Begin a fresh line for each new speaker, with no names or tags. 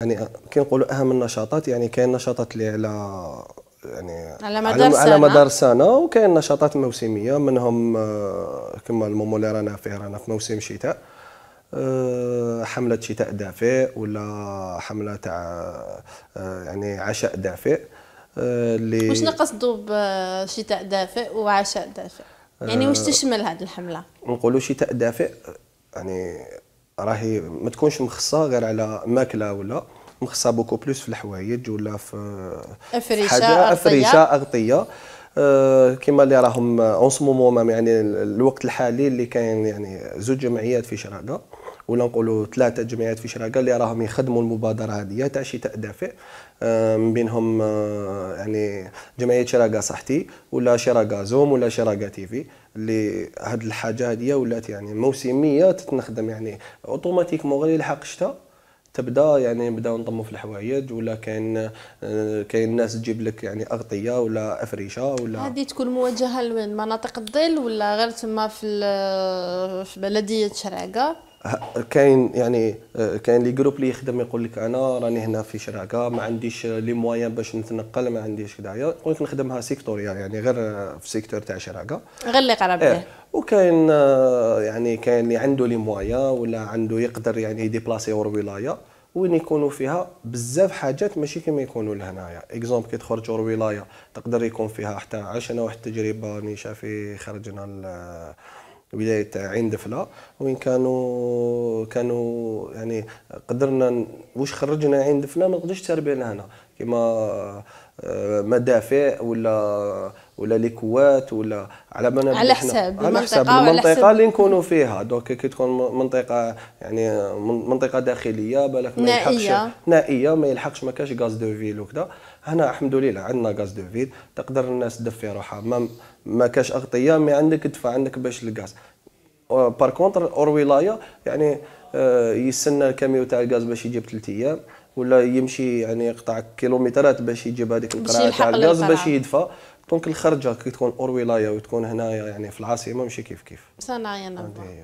يعني كي نقولوا اهم النشاطات يعني كاين نشاطات اللي على يعني على مدار سنه على مدار سنه وكاين نشاطات موسميه منهم آه، كما المومو اللي رانا فيه رانا في موسم شتاء آه، حمله شتاء دافئ ولا حمله تاع آه، يعني عشاء دافئ اللي واش نقصدوا بشتاء دافئ وعشاء دافئ يعني واش تشمل هذه الحمله نقولوا شتاء دافئ يعني راهي ما تكونش مخصه غير على ماكله ولا مخصه بوكو بلوس في الحوايج ولا في افريشه حاجة افريشه اغطيه أه كما اللي راهم اون سو مومون يعني الوقت الحالي اللي كاين يعني زوج جمعيات في شراقه ولا نقولوا ثلاثه جمعيات في شراكه اللي راهم يخدموا المبادره هذه تاع شتاء دافئ من بينهم آه، يعني جمعيه شراكه صحتي ولا شراكه زوم ولا شراكه تيفي اللي هاد الحاجه هذه ولات يعني موسميه تتنخدم يعني اوتوماتيكمون غير يلحق الشتاء تبدا يعني نبداو نطمو في الحوايج ولا كاين آه، كاين ناس تجيب لك يعني اغطيه ولا افرشه ولا هذه تكون موجهه لمناطق مناطق الظل ولا غير تما في آه، في بلديه شراقه كاين يعني آه، كاين لي جروب اللي يخدم يقول لك انا راني هنا في شراكه ما عنديش لي موايان باش نتنقل ما عنديش كدايا يقول لك نخدمها سيكتوريال يعني،, يعني غير في سيكتور تاع شراكه غير اللي قرب إيه. وكاين آه، يعني كاين اللي عنده لي موايان ولا عنده يقدر يعني يديبلاسي اور ولايه وين يكونوا فيها بزاف حاجات ماشي كما يكونوا لهنايا اكزومبل كي تخرج ولايه تقدر يكون فيها حتى عشنا واحد التجربه راني شافي خرجنا ولايه تاع عين دفله وين كانوا كانوا يعني قدرنا واش خرجنا عين دفله ما نقدرش تربينا هنا كما آه، مدافع ولا ولا لي ولا على بالنا على حساب على حساب المنطقه اللي نكونوا فيها دونك كي تكون منطقه يعني منطقه داخليه بالك ما يلحقش نائيه ما يلحقش ما كاش غاز دو فيل وكذا هنا الحمد لله عندنا غاز دو فيل تقدر الناس تدفي روحها ما ما كاش اغطيه ما عندك تدفع عندك باش الغاز بار كونتر اور ولايه يعني آه، يستنى الكاميو تاع الغاز باش يجيب ثلاث ايام ولا يمشي يعني يقطع كيلومترات باش يجيب هذيك القرعه تاع الغاز باش يدفى دونك الخرجه كي تكون اور ولايه وتكون هنايا يعني في العاصمه ماشي كيف كيف صنعايا نعم